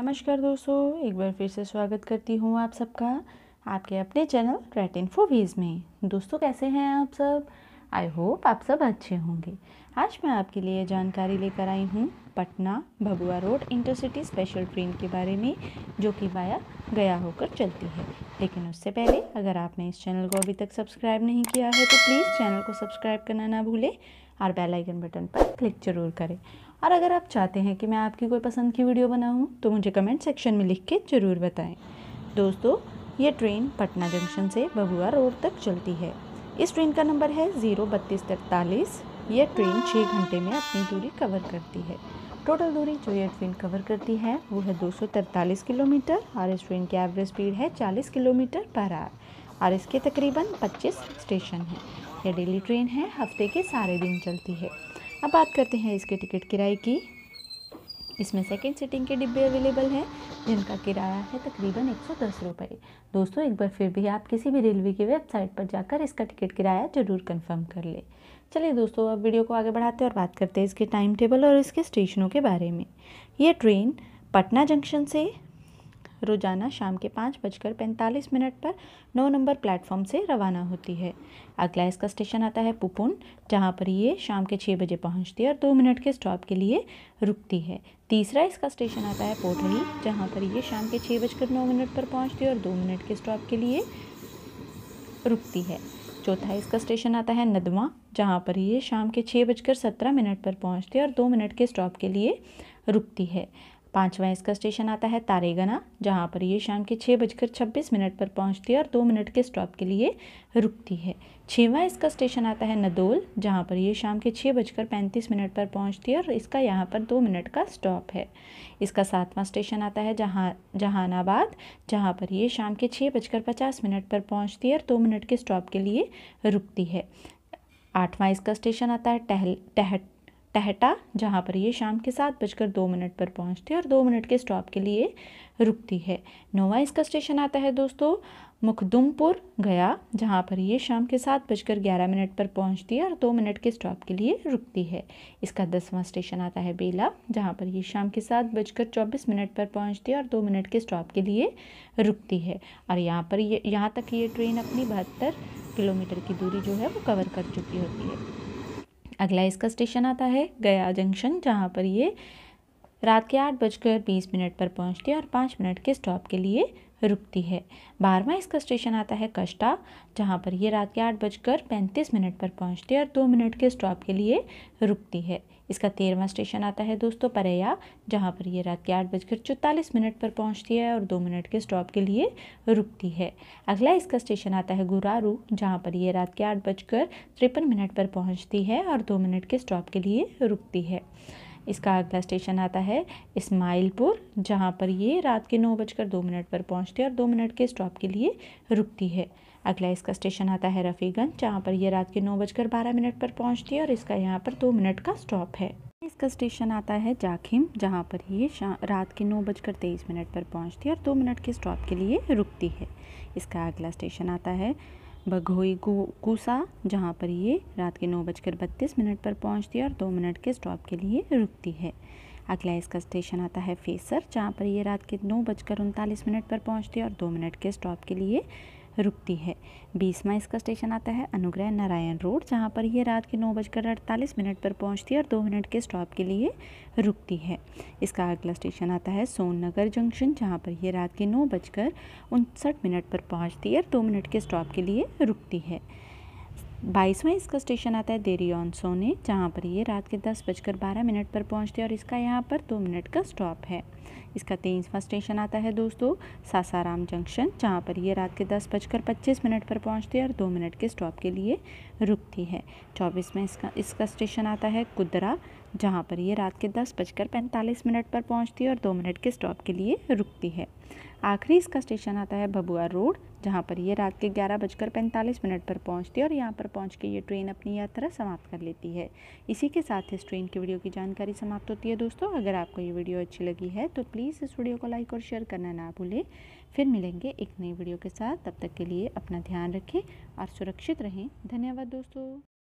नमस्कार दोस्तों एक बार फिर से स्वागत करती हूँ आप सबका आपके अपने चैनल रेट इन फोवीज में दोस्तों कैसे हैं आप सब आई होप आप सब अच्छे होंगे आज मैं आपके लिए जानकारी लेकर आई हूँ पटना भगुआ रोड इंटरसिटी स्पेशल ट्रेन के बारे में जो कि वाया गया होकर चलती है लेकिन उससे पहले अगर आपने इस चैनल को अभी तक सब्सक्राइब नहीं किया है तो प्लीज़ चैनल को सब्सक्राइब करना ना भूलें और बेल आइकन बटन पर क्लिक जरूर करें और अगर आप चाहते हैं कि मैं आपकी कोई पसंद की वीडियो बनाऊँ तो मुझे कमेंट सेक्शन में लिख के ज़रूर बताएँ दोस्तों ये ट्रेन पटना जंक्शन से बबुआ रोड तक चलती है इस ट्रेन का नंबर है ज़ीरो बत्तीस तैतालीस यह ट्रेन छः घंटे में अपनी दूरी कवर करती है टोटल दूरी जो यह ट्रेन कवर करती है वो है दो किलोमीटर और इस ट्रेन की एवरेज स्पीड है 40 किलोमीटर पर आवर और इसके तकरीबन 25 स्टेशन हैं यह डेली ट्रेन है हफ्ते के सारे दिन चलती है अब बात करते हैं इसके टिकट किराए की इसमें सेकेंड सीटिंग के डिब्बे अवेलेबल हैं जिनका किराया है तकरीबन एक सौ दस रुपये दोस्तों एक बार फिर भी आप किसी भी रेलवे की वेबसाइट पर जाकर इसका टिकट किराया ज़रूर कंफर्म कर लें चलिए दोस्तों अब वीडियो को आगे बढ़ाते हैं और बात करते हैं इसके टाइम टेबल और इसके स्टेशनों के बारे में ये ट्रेन पटना जंक्शन से रोज़ाना शाम के पाँच बजकर पैंतालीस मिनट पर नौ नंबर प्लेटफॉर्म से रवाना होती है अगला इसका स्टेशन आता है पुपुन जहाँ पर ये शाम के छः बजे पहुँचती है और दो मिनट के स्टॉप के लिए रुकती है तीसरा इसका स्टेशन आता है पोटली जहाँ पर ये शाम के छः बजकर नौ मिनट पर पहुँचती है और दो मिनट के स्टॉप के लिए रुकती है चौथा इसका स्टेशन आता है नदमा जहाँ पर ये शाम के छः बजकर सत्रह मिनट पर पहुँचती है और दो मिनट के स्टॉप के लिए रुकती है पाँचवा इसका स्टेशन आता है तारेगना जहाँ पर ये शाम के छः बजकर छब्बीस मिनट पर पहुँचती है और दो मिनट के स्टॉप के लिए रुकती है छवा इसका स्टेशन आता है नदोल जहाँ पर ये शाम के छः बजकर पैंतीस मिनट पर पहुँचती है और इसका यहाँ पर दो मिनट का स्टॉप है इसका सातवां स्टेशन आता है जहाँ जहानाबाद जहाँ पर ये शाम के छः बजकर पचास मिनट पर पहुँचती है और दो मिनट के स्टॉप के लिए रुकती है आठवां इसका स्टेशन आता है टहल टहट टहटा जहाँ पर ये शाम के सात बजकर दो मिनट पर पहुँचती है और दो मिनट के स्टॉप के लिए रुकती है नोवा इसका स्टेशन आता है दोस्तों मुखदुमपुर गया जहाँ पर ये शाम के सात बजकर ग्यारह मिनट पर पहुँचती है और दो मिनट के स्टॉप के लिए रुकती है इसका दसवां स्टेशन आता है बेला जहाँ पर ये शाम के सात बजकर चौबीस मिनट पर पहुँचती है और दो मिनट के स्टॉप के लिए रुकती है और यहाँ पर ये यहाँ तक ये ट्रेन अपनी बहत्तर किलोमीटर की दूरी जो है वो कवर कर चुकी होती है अगला इसका स्टेशन आता है गया जंक्शन जहाँ पर ये रात के आठ बजकर बीस मिनट पर पहुँचती है और पाँच मिनट के स्टॉप के लिए रुकती है बारवा इसका स्टेशन आता है कष्टा जहाँ पर ये रात के आठ बजकर पैंतीस मिनट पर पहुँचती है और दो मिनट के स्टॉप के लिए रुकती है इसका तेरहवा स्टेशन आता है दोस्तों परैया जहाँ पर यह रात के आठ बजकर चौतालीस मिनट पर पहुँचती है और दो मिनट के स्टॉप के लिए रुकती है अगला इसका स्टेशन आता है गुरारू जहाँ पर यह रात के आठ बजकर तिरपन मिनट पर पहुँचती है और दो मिनट के स्टॉप के लिए रुकती है इसका अगला स्टेशन आता है इस्माइलपुर जहाँ पर ये रात के नौ बजकर दो मिनट पर पहुँचती है और दो मिनट के स्टॉप के लिए रुकती है अगला इसका स्टेशन आता है रफ़ीगंज जहाँ पर यह रात के नौ बजकर बारह मिनट पर पहुँचती है और इसका यहाँ पर दो मिनट का स्टॉप है इसका स्टेशन आता है जाखिम जहाँ पर ये रात के नौ बजकर तेईस मिनट पर पहुँचती है और दो मिनट के स्टॉप के लिए रुकती है इसका अगला स्टेशन आता है बघोई कोसा जहाँ पर ये रात के नौ बजकर बत्तीस मिनट पर पहुँचती है और दो मिनट के स्टॉप के लिए रुकती है अगला इसका स्टेशन आता है फेसर जहाँ पर ये रात के नौ बजकर उनतालीस मिनट पर पहुँचती है और दो मिनट के स्टॉप के लिए रुकती है बीसवा इसका स्टेशन आता है अनुग्रह नारायण रोड जहाँ पर यह रात के नौ बजकर अड़तालीस मिनट पर पहुँचती है और दो मिनट के स्टॉप के लिए रुकती है इसका अगला स्टेशन आता है सोननगर जंक्शन जहाँ पर यह रात के नौ बजकर उनसठ मिनट पर पहुँचती है और दो मिनट के स्टॉप के लिए रुकती है बाईसवां इसका स्टेशन आता है देरी ऑन सोने जहाँ पर ये रात के दस बजकर बारह मिनट पर पहुँचते और इसका यहाँ पर दो मिनट का स्टॉप है इसका तेईसवां स्टेशन आता है दोस्तों सासाराम जंक्शन जहाँ पर ये रात के दस बजकर पच्चीस मिनट पर पहुँचते और दो मिनट के स्टॉप के लिए रुकती है चौबीसवें इसका इसका स्टेशन आता है कुदरा जहाँ पर ये रात के दस बजकर पैंतालीस मिनट पर पहुँचती है और दो मिनट के स्टॉप के लिए रुकती है आखिरी इसका स्टेशन आता है भभुआ रोड जहाँ पर ये रात के ग्यारह बजकर पैंतालीस मिनट पर पहुँचती है और यहाँ पर पहुँच के ये ट्रेन अपनी यात्रा समाप्त कर लेती है इसी के साथ इस ट्रेन की वीडियो की जानकारी समाप्त होती है दोस्तों अगर आपको ये वीडियो अच्छी लगी है तो प्लीज़ इस वीडियो को लाइक और शेयर करना ना भूलें फिर मिलेंगे एक नई वीडियो के साथ तब तक के लिए अपना ध्यान रखें और सुरक्षित रहें धन्यवाद दोस्तों